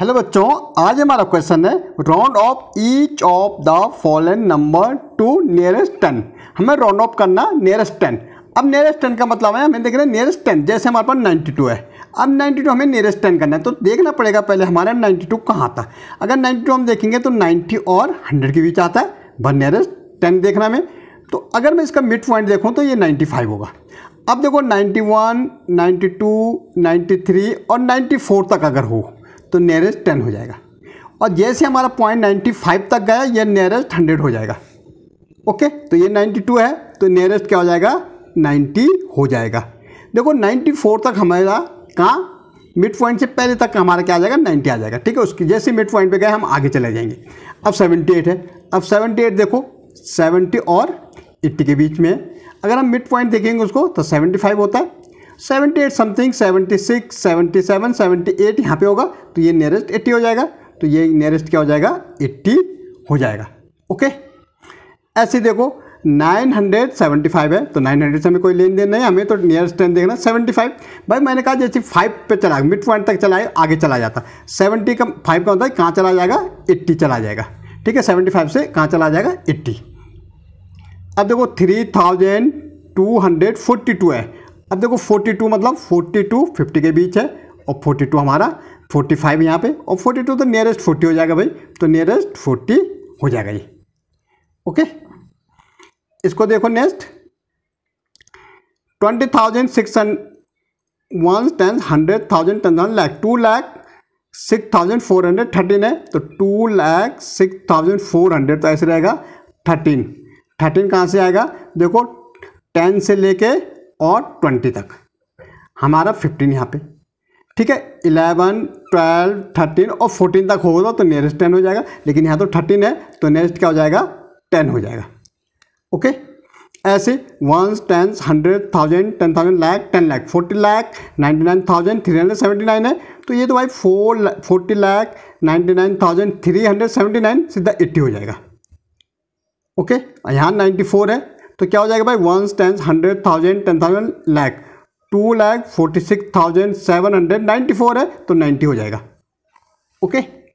hello बच्चों आज हमारा क्वेश्चन है round off each of the following number to nearest ten हमें राउंड ऑफ करना नियरेस्ट टेन अब नियरेस्ट टेन का मतलब है हमें देख रहे हैं नियरेस्ट टेन जैसे हमारे पास नाइन्टी टू है अब नाइन्टी टू हमें नियरेस्ट टेन करना है तो देखना पड़ेगा पहले हमारा नाइन्टी टू कहाँ था अगर नाइन्टी टू हम देखेंगे तो नाइन्टी और हंड्रेड के बीच आता है बट नियरेस्ट टेन देखना हमें तो अगर मैं इसका मिड पॉइंट देखूँ तो ये नाइन्टी फाइव होगा अब देखो ninety ninety one two ninety three और नाइन्टी फोर तक अगर हो तो नियरेस्ट टेन हो जाएगा और जैसे हमारा पॉइंट नाइन्टी फाइव तक गया ये नियरेस्ट हंड्रेड हो जाएगा ओके तो ये नाइन्टी टू है तो नियरेस्ट क्या हो जाएगा नाइन्टी हो जाएगा देखो नाइन्टी फोर तक हमारा कहाँ मिड पॉइंट से पहले तक हमारा क्या आ जाएगा नाइन्टी आ जाएगा ठीक है उसकी जैसे मिड पॉइंट पर गए हम आगे चले जाएंगे अब सेवेंटी एट है अब सेवेंटी एट देखो सेवेंटी और एट्टी के बीच में अगर हम मिड पॉइंट देखेंगे उसको तो सेवेंटी फाइव होता है seventy eight something seventy six seventy seven seventy eight यहाँ पर होगा तो ये नियरेस्ट एट्टी हो जाएगा तो ये नियरेस्ट क्या हो जाएगा एट्टी हो जाएगा ओके ऐसे देखो नाइन हंड्रेड फाइव है तो नाइन हंड्रेड से हमें कोई लेन देन नहीं हमें तो नियरेस्ट टेन देखना सेवेंटी फाइव भाई मैंने कहा जैसे फाइव पे चला मिड पॉइंट तक चलाए आगे चला जाता सेवेंटी का फाइव का होता है कहाँ चला जाएगा एट्टी चला जाएगा ठीक है सेवेंटी फाइव से कहाँ चला जाएगा एट्टी अब देखो three thousand two hundred forty two है अब देखो 42 मतलब 42 टू 50 के बीच है और 42 हमारा 45 फाइव यहाँ पर और 42 तो नियरेस्ट 40 हो जाएगा भाई तो नियरेस्ट 40 हो जाएगा ये ओके इसको देखो next twenty thousand six one ten hundred thousand ten thousand lakh two lakh six thousand four hundred thirteen है तो two lakh six thousand four hundred तो ऐसे रहेगा थर्टीन थर्टीन कहाँ से आएगा देखो टेन से लेके और ट्वेंटी तक हमारा फिफ्टीन यहाँ पे ठीक है इलेवन ट्वेल्व थर्टीन और फोर्टीन तक होगा तो नियरेस्ट टेन हो जाएगा लेकिन यहाँ तो थर्टीन है तो नियरेस्ट क्या हो जाएगा टेन हो जाएगा ओके ऐसे ones tens hundred thousand ten thousand lakh ten lakh forty lakh ninety nine thousand three hundred seventy nine है तो ये तो भाई four forty lakh ninety nine thousand three hundred seventy nine सीधा एट्टी हो जाएगा ओके यहाँ नाइन्टी फोर है तो क्या हो जाएगा भाई one tens hundred thousand ten thousand lakh two lakh forty six thousand seven hundred ninety four है तो नाइन्टी हो जाएगा ओके